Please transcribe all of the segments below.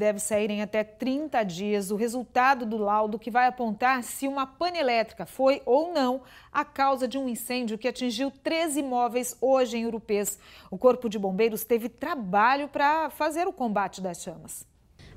Deve sair em até 30 dias o resultado do laudo que vai apontar se uma pane elétrica foi ou não a causa de um incêndio que atingiu 13 imóveis hoje em Urupês. O Corpo de Bombeiros teve trabalho para fazer o combate das chamas.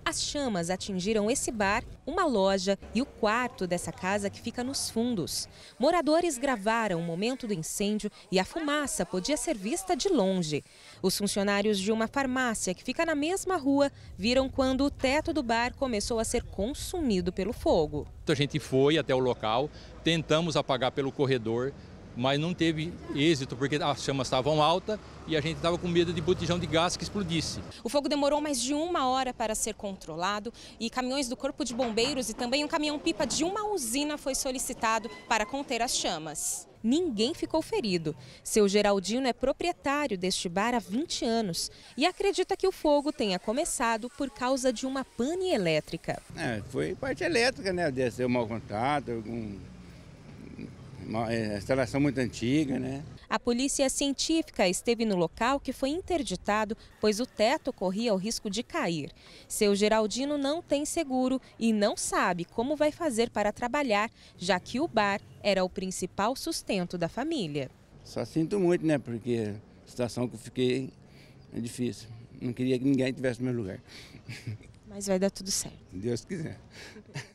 As chamas atingiram esse bar, uma loja e o quarto dessa casa que fica nos fundos. Moradores gravaram o momento do incêndio e a fumaça podia ser vista de longe. Os funcionários de uma farmácia que fica na mesma rua viram quando o teto do bar começou a ser consumido pelo fogo. A gente foi até o local, tentamos apagar pelo corredor, mas não teve êxito porque as chamas estavam altas e a gente estava com medo de botijão de gás que explodisse. O fogo demorou mais de uma hora para ser controlado e caminhões do Corpo de Bombeiros e também um caminhão-pipa de uma usina foi solicitado para conter as chamas. Ninguém ficou ferido. Seu Geraldino é proprietário deste bar há 20 anos e acredita que o fogo tenha começado por causa de uma pane elétrica. É, foi parte elétrica, né? Deve ser um mau contato, algum uma é, instalação muito antiga, né? A polícia científica esteve no local que foi interditado, pois o teto corria o risco de cair. Seu Geraldino não tem seguro e não sabe como vai fazer para trabalhar, já que o bar era o principal sustento da família. Só sinto muito, né? Porque a situação que eu fiquei é difícil. Não queria que ninguém tivesse no meu lugar. Mas vai dar tudo certo. Deus quiser.